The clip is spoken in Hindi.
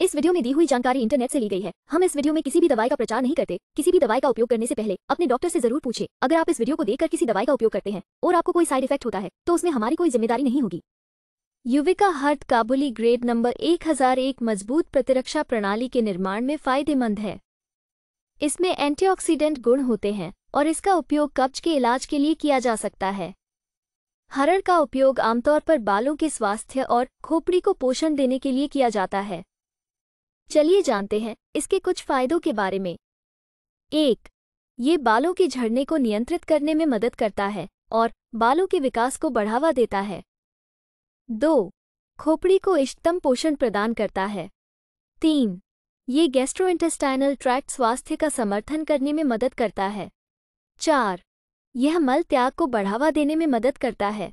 इस वीडियो में दी हुई जानकारी इंटरनेट से ली गई है हम इस वीडियो में किसी भी दवाई का प्रचार नहीं करते किसी भी दवाई का उपयोग करने से पहले अपने डॉक्टर से जरूर पूछे अगर आप इस वीडियो को देखकर किसी दवाई का उपयोग करते हैं और आपको कोई साइड इफेक्ट होता है तो उसमें हमारी कोई जिम्मेदारी नहीं होगी युविका हर्त काबुली ग्रेड नंबर एक मजबूत प्रतिरक्षा प्रणाली के निर्माण में फायदेमंद है इसमें एंटीऑक्सीडेंट गुण होते हैं और इसका उपयोग कब्ज के इलाज के लिए किया जा सकता है हरड़ का उपयोग आमतौर पर बालों के स्वास्थ्य और खोपड़ी को पोषण देने के लिए किया जाता है चलिए जानते हैं इसके कुछ फायदों के बारे में एक ये बालों के झड़ने को नियंत्रित करने में मदद करता है और बालों के विकास को बढ़ावा देता है दो खोपड़ी को इष्टतम पोषण प्रदान करता है तीन ये गैस्ट्रोइंटेस्टाइनल ट्रैक्ट स्वास्थ्य का समर्थन करने में मदद करता है चार यह मल त्याग को बढ़ावा देने में मदद करता है